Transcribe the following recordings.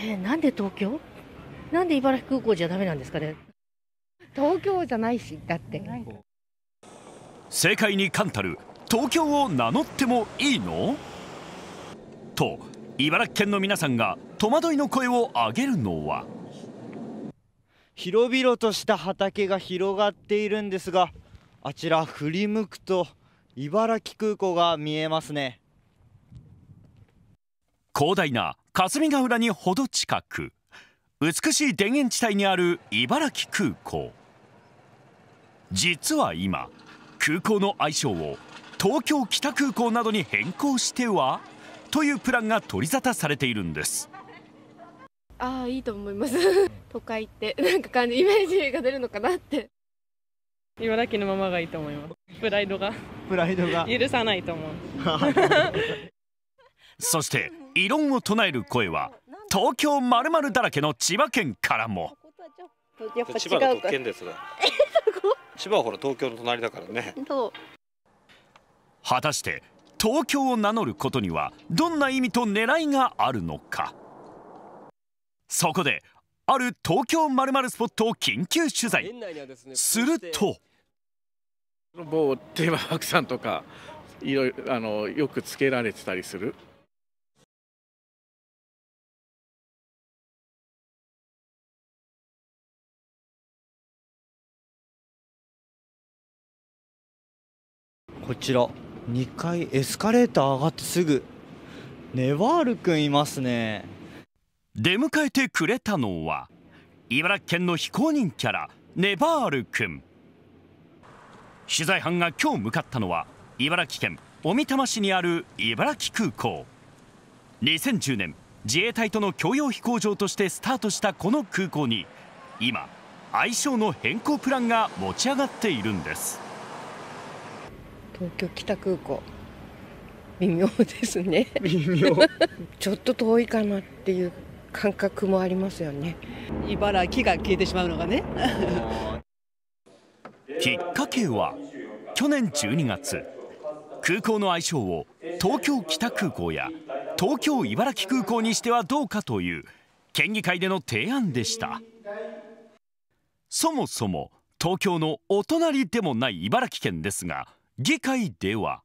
えー、なんで東京なんで茨城空港じゃダメなんですかね東京じゃないしだって世界に冠たる東京を名乗ってもいいのと茨城県の皆さんが戸惑いの声を上げるのは広々とした畑が広がっているんですがあちら振り向くと茨城空港が見えますね広大な霞ヶ浦にほど近く美しい田園地帯にある茨城空港実は今空港の愛称を東京北空港などに変更してはというプランが取り沙汰されているんですああいいと思います 都会ってなんか感じイメージが出るのかなって茨城のままがいいと思いますプライドがプライドが許さないと思う そして異論を唱える声は東京まるまるだらけの千葉県からも千葉の特権ですが千葉はほら東京の隣だからね果たして東京を名乗ることにはどんな意味と狙いがあるのかそこである東京まるまるスポットを緊急取材すると某 テーマパークさんとかいろいろあのよくつけられてたりするこちら2階エスカレーター上がってすぐネワール君いますね出迎えてくれたのは茨城県の非公認キャラネバール君取材班が今日向かったのは茨城県小美玉市にある茨城空港2010年自衛隊との共用飛行場としてスタートしたこの空港に今愛称の変更プランが持ち上がっているんです東京北空港微妙ですね微妙 ちょっと遠いかなっていう感覚もありますよね茨城が消えてしまうのがね きっかけは去年12月空港の愛称を東京北空港や東京茨城空港にしてはどうかという県議会での提案でしたそもそも東京のお隣でもない茨城県ですが議会では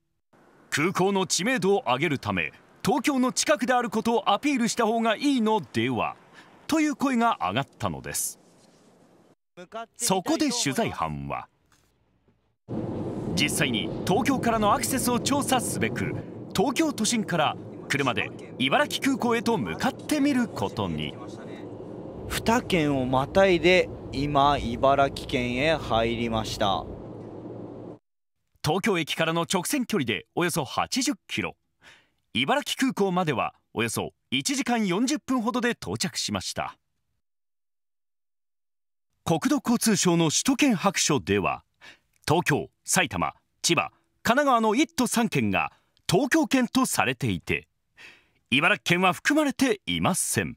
空港の知名度を上げるため東京の近くであることをアピールした方がいいのではという声が上がったのですそこで取材班は実際に東京からのアクセスを調査すべく東京都心から車で茨城空港へと向かってみることに2県をまたいで今茨城県へ入りました東京駅からの直線距離でおよそ80キロ茨城空港まではおよそ1時間40分ほどで到着しました国土交通省の首都圏白書では東京埼玉千葉神奈川の1都3県が東京圏とされていて茨城県は含まれていません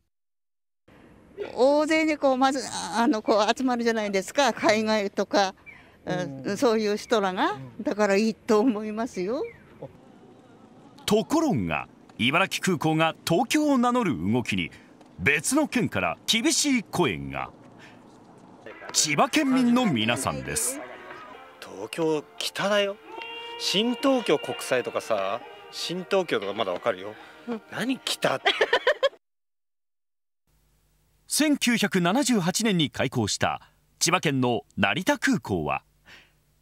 大勢にこうまずあのこう集まるじゃないですか海外とかそういう人らがだからいいと思いますよところが茨城空港が東京を名乗る動きに別の県から厳しい声が千葉県民の皆さんです東京北だよ新東京国際とかさ新東京とかまだわかるよ、うん、何北1978年に開港した千葉県の成田空港は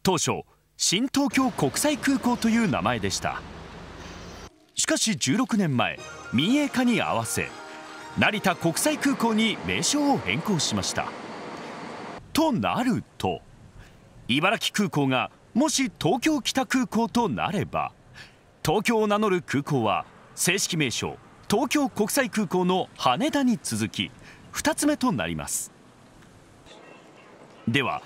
当初新東京国際空港という名前でしたしかし16年前民営化に合わせ成田国際空港に名称を変更しましたとなると茨城空港がもし東京北空港となれば東京を名乗る空港は正式名称東京国際空港の羽田に続き2つ目となりますでは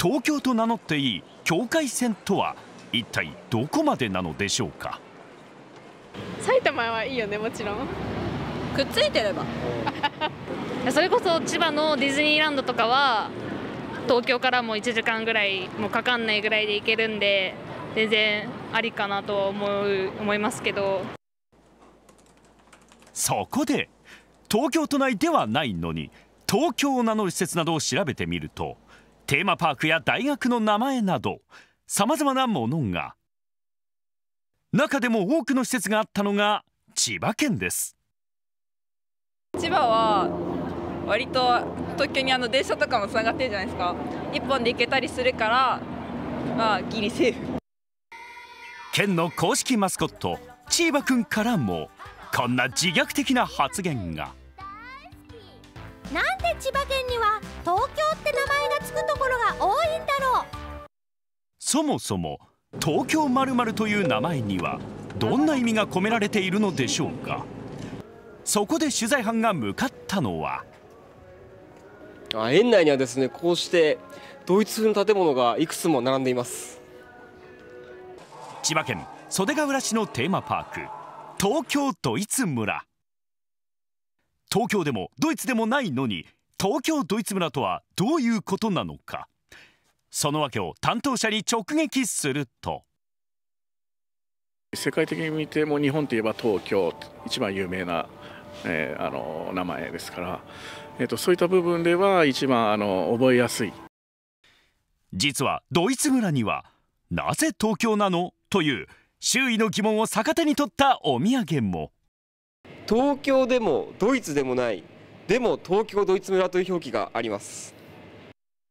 東京と名乗っていい境界線とは一体どこまでなのでしょうか埼玉はいいよねもちろんくっついてれば それこそ千葉のディズニーランドとかは東京からも1時間ぐらいもかかんないぐらいで行けるんで全然ありかなと思う思いますけどそこで東京都内ではないのに東京を名乗る施設などを調べてみるとテーマパークや大学の名前などさまざまなものが中でも多くの施設があったのが千葉県です千葉は割と東京にあの電車とかもつながってるじゃないですか一本で行けたりするからまあギリセーフ県の公式マスコット千葉バくんからもこんな自虐的な発言が。なんで千葉県には東京って名前がつくところが多いんだろうそもそも東京まるという名前にはどんな意味が込められているのでしょうかそこで取材班が向かったのは園内にはですねこうしてドイツ風の建物がいくつも並んでいます千葉県袖ケ浦市のテーマパーク東京ドイツ村東京でもドイツでもないのに東京ドイツ村とはどういうことなのかそのわけを担当者に直撃すると世界的に見ても日本といえば東京一番有名な、えー、あの名前ですから、えーとそういった部分では一番あの覚えやすい実はドイツ村にはなぜ東京なのという周囲の疑問を逆手に取ったお土産も。東京でもドイツでもないでも東京ドイツ村という表記があります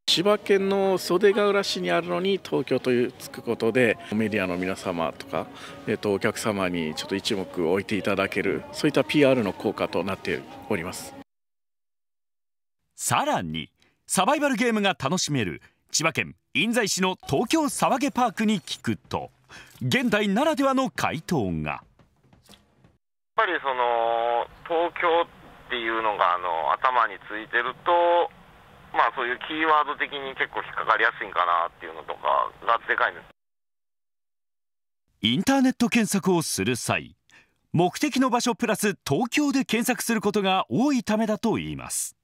千葉県の袖ケ浦市にあるのに東京というつくことでメディアの皆様とか、えっとお客様にちょっと一目置いていただけるそういった PR の効果となっておりますさらにサバイバルゲームが楽しめる千葉県印西市の東京騒げパークに聞くと現代ならではの回答が。ぱりその東京っていうのがあの頭についてると、まあ、そういうキーワード的に結構引っかかりやすいんかなっていうのとかがでかいんですインターネット検索をする際目的の場所プラス東京で検索することが多いためだといいます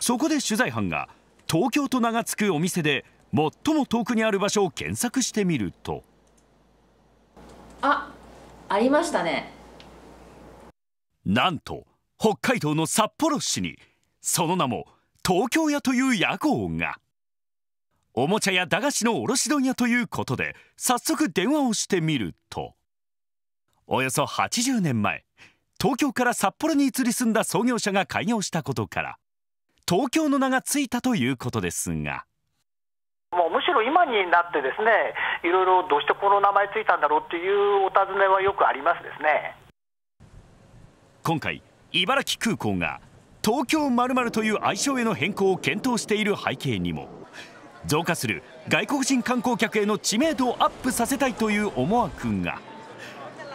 そこで取材班が東京と名が付くお店で最も遠くにある場所を検索してみるとあありましたねなんと北海道の札幌市にその名も東京屋という屋号がおもちゃや駄菓子の卸問屋ということで早速電話をしてみるとおよそ80年前東京から札幌に移り住んだ創業者が開業したことから東京の名が付いたということですが。もうむしろ今になってですねいろいろどうしてこの名前ついたんだろうっていうお尋ねはよくありますですね今回茨城空港が東京まるという愛称への変更を検討している背景にも増加する外国人観光客への知名度をアップさせたいという思惑が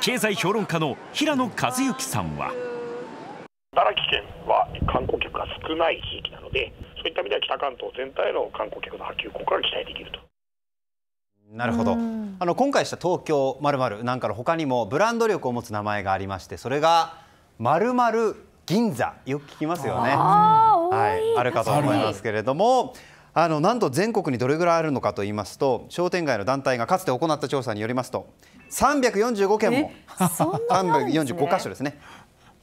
経済評論家の平野和幸さんは茨城県は観光客が少ない地域なのでそういった意味では北関東全体の観光客の波及効果が期待できると。なるほどあの今回した東京まるなんかの他にもブランド力を持つ名前がありましてそれがまるまる銀座よく聞きますよねあ,、はい、あるかと思いますけれどもあのなんと全国にどれぐらいあるのかといいますと商店街の団体がかつて行った調査によりますと345件も、ね、345箇所ですね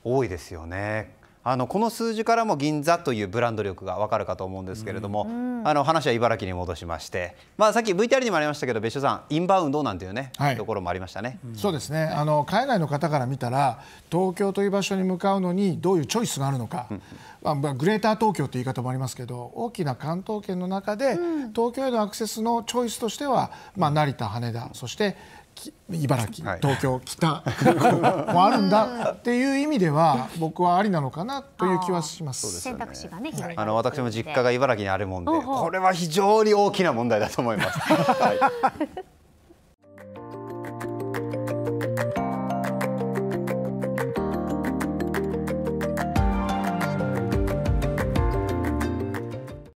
多いですよねあのこの数字からも銀座というブランド力が分かるかと思うんですけれども、うん、あの話は茨城に戻しまして、まあ、さっき VTR にもありましたけど別所さんインバウンドなんていうね、はい、ところもありましたね、うん、そうですね、あの海外の方から見たら東京という場所に向かうのにどういうチョイスがあるのか、うんまあ、グレーター東京という言い方もありますけど大きな関東圏の中で、東京へのアクセスのチョイスとしては、まあ、成田、羽田そして茨城、東京、北もあるんだっていう意味では僕はありなのかなという気はします。選択肢がね、あの私も実家が茨城にあるもんで、これは非常に大きな問題だと思います。はい